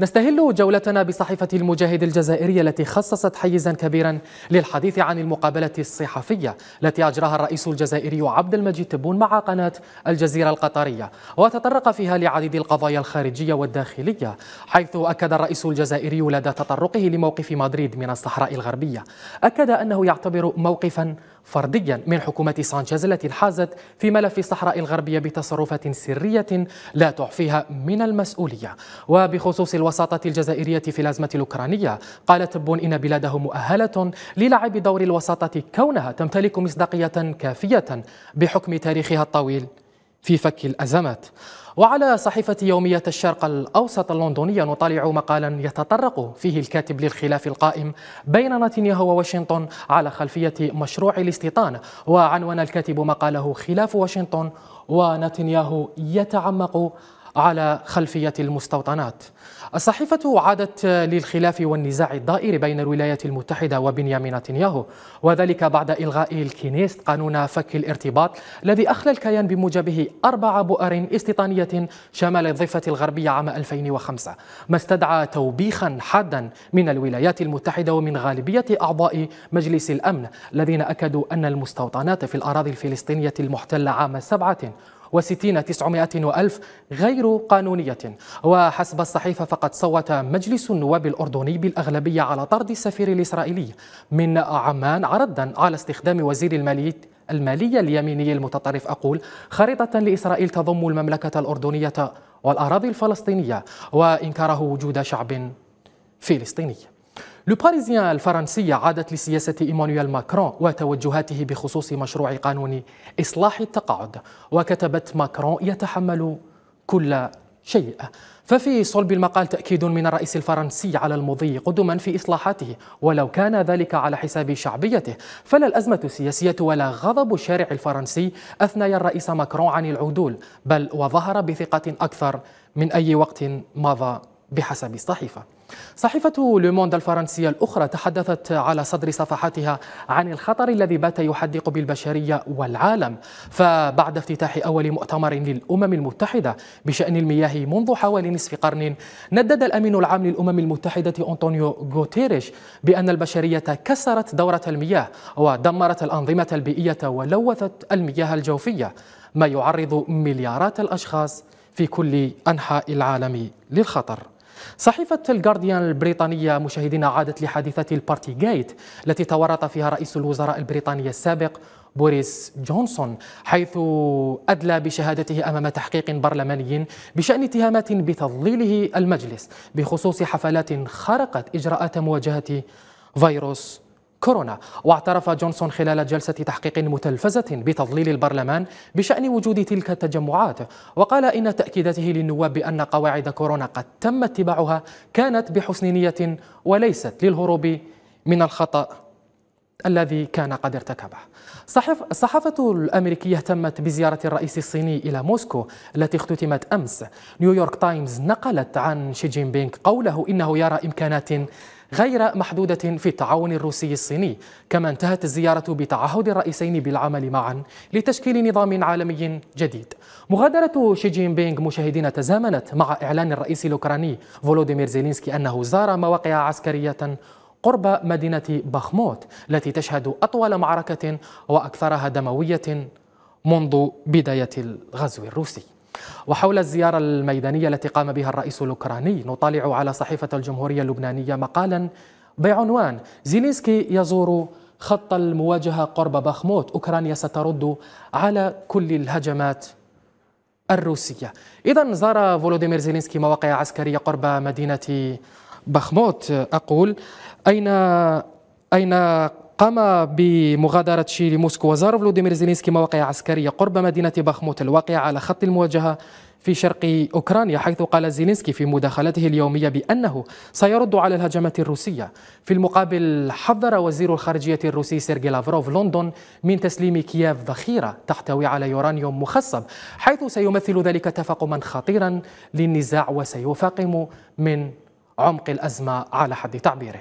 نستهل جولتنا بصحيفة المجاهد الجزائرية التي خصصت حيزا كبيرا للحديث عن المقابلة الصحفية التي أجراها الرئيس الجزائري عبد المجيد تبون مع قناة الجزيرة القطرية وتطرق فيها لعديد القضايا الخارجية والداخلية حيث أكد الرئيس الجزائري لدى تطرقه لموقف مدريد من الصحراء الغربية أكد أنه يعتبر موقفا فرديا من حكومة سانشيز التي انحازت في ملف الصحراء الغربية بتصرفات سرية لا تعفيها من المسؤولية وبخصوص الوساطة الجزائرية في الأزمة الأوكرانية قالت بون إن بلاده مؤهلة للعب دور الوساطة كونها تمتلك مصداقية كافية بحكم تاريخها الطويل في فك الأزمات وعلى صحيفة يومية الشرق الأوسط اللندنية نطالع مقالا يتطرق فيه الكاتب للخلاف القائم بين نتنياهو وواشنطن على خلفية مشروع الاستيطان وعنون الكاتب مقاله خلاف واشنطن ونتنياهو يتعمق على خلفية المستوطنات الصحيفة عادت للخلاف والنزاع الدائر بين الولايات المتحدة وبنيامين نتنياهو وذلك بعد إلغاء الكنيست قانون فك الارتباط الذي أخلى الكيان بموجبه أربع بؤر استيطانية شمال الضفة الغربية عام 2005 ما استدعى توبيخا حادا من الولايات المتحدة ومن غالبية أعضاء مجلس الأمن الذين أكدوا أن المستوطنات في الأراضي الفلسطينية المحتلة عام 7 وستين تسعمائة وألف غير قانونية وحسب الصحيفة فقد صوت مجلس النواب الأردني بالأغلبية على طرد السفير الإسرائيلي من عمان عرضا على استخدام وزير المالية المالية اليميني المتطرف أقول خريطة لإسرائيل تضم المملكة الأردنية والأراضي الفلسطينية وإنكاره وجود شعب فلسطيني باريزيان الفرنسية عادت لسياسة إيمانويل ماكرون وتوجهاته بخصوص مشروع قانون إصلاح التقاعد وكتبت ماكرون يتحمل كل شيء ففي صلب المقال تأكيد من الرئيس الفرنسي على المضي قدما في إصلاحاته ولو كان ذلك على حساب شعبيته فلا الأزمة السياسية ولا غضب الشارع الفرنسي أثني الرئيس ماكرون عن العدول بل وظهر بثقة أكثر من أي وقت مضى بحسب الصحيفة صحيفة لوموند الفرنسية الأخرى تحدثت على صدر صفحاتها عن الخطر الذي بات يحدق بالبشرية والعالم فبعد افتتاح أول مؤتمر للأمم المتحدة بشأن المياه منذ حوالي نصف قرن ندد الأمين العام للأمم المتحدة أنطونيو غوتيريش بأن البشرية كسرت دورة المياه ودمرت الأنظمة البيئية ولوثت المياه الجوفية ما يعرض مليارات الأشخاص في كل أنحاء العالم للخطر صحيفة الجارديان البريطانية مشاهدين عادت لحادثة البارتي جيت التي تورط فيها رئيس الوزراء البريطاني السابق بوريس جونسون حيث أدلى بشهادته أمام تحقيق برلماني بشأن اتهامات بتضليله المجلس بخصوص حفلات خرقت إجراءات مواجهة فيروس كورونا واعترف جونسون خلال جلسة تحقيق متلفزة بتضليل البرلمان بشأن وجود تلك التجمعات وقال إن تأكيداته للنواب بأن قواعد كورونا قد تم اتباعها كانت بحسن نية وليست للهروب من الخطأ الذي كان قد ارتكبه صحف الصحافة الأمريكية اهتمت بزيارة الرئيس الصيني إلى موسكو التي اختتمت أمس نيويورك تايمز نقلت عن شي جين بينغ قوله إنه يرى إمكانات غير محدودة في التعاون الروسي الصيني كما انتهت الزيارة بتعهد الرئيسين بالعمل معا لتشكيل نظام عالمي جديد مغادرة شي جين بينغ مشاهدين تزامنت مع إعلان الرئيس الأوكراني فولوديمير زيلينسكي أنه زار مواقع عسكرية قرب مدينة بخموت التي تشهد أطول معركة وأكثرها دموية منذ بداية الغزو الروسي وحول الزيارة الميدانية التي قام بها الرئيس الأوكراني نطالع على صحيفة الجمهورية اللبنانية مقالا بعنوان زيلينسكي يزور خط المواجهة قرب بخموت أوكرانيا سترد على كل الهجمات الروسية إذا زار فولوديمير زيلينسكي مواقع عسكرية قرب مدينة بخموت أقول أين أين قام بمغادرة شي لموسكو وزار فلوديمير زيلينسكي مواقع عسكرية قرب مدينة بخموت الواقعة على خط المواجهة في شرق أوكرانيا حيث قال زيلينسكي في مداخلته اليومية بأنه سيرد على الهجمات الروسية في المقابل حذر وزير الخارجية الروسي سيرجي لافروف لندن من تسليم كييف ذخيرة تحتوي على يورانيوم مخصب حيث سيمثل ذلك تفاقما خطيرا للنزاع وسيفاقم من عمق الأزمة على حد تعبيره